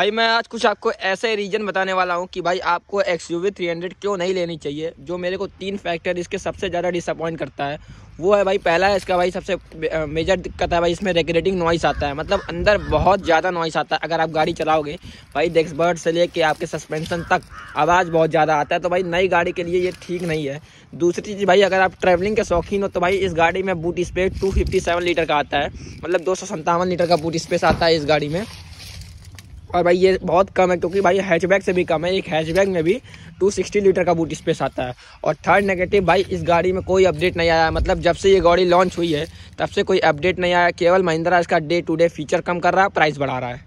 भाई मैं आज कुछ आपको ऐसे रीजन बताने वाला हूँ कि भाई आपको X U V three hundred क्यों नहीं लेनी चाहिए जो मेरे को तीन फैक्टर इसके सबसे ज़्यादा डिसअपॉइंट करता है वो है भाई पहला है इसका भाई सबसे मेजर दिक्कत है भाई इसमें रेगुलेटिंग नॉइस आता है मतलब अंदर बहुत ज़्यादा नॉइस आता है अगर आप गाड़ी चलाओगे भाई डेस्कबर्ड से लेके आपके सस्पेंशन तक आवाज़ बहुत ज़्यादा आता है तो भाई नई गाड़ी के लिए ये ठीक नहीं है दूसरी चीज़ भाई अगर आप ट्रैवलिंग के शौकीन हो तो भाई इस गाड़ी में बूट स्पेस टू लीटर का आता है मतलब दो लीटर का बूट स्पेस आता है इस गाड़ी में और भाई ये बहुत कम है क्योंकि भाई हैचबैक से भी कम है एक हैचबैक में भी 260 लीटर का बूट स्पेस आता है और थर्ड नेगेटिव भाई इस गाड़ी में कोई अपडेट नहीं आया मतलब जब से ये गाड़ी लॉन्च हुई है तब से कोई अपडेट नहीं आया केवल महिंद्रा इसका डे टू डे फीचर कम कर रहा है प्राइस बढ़ा रहा है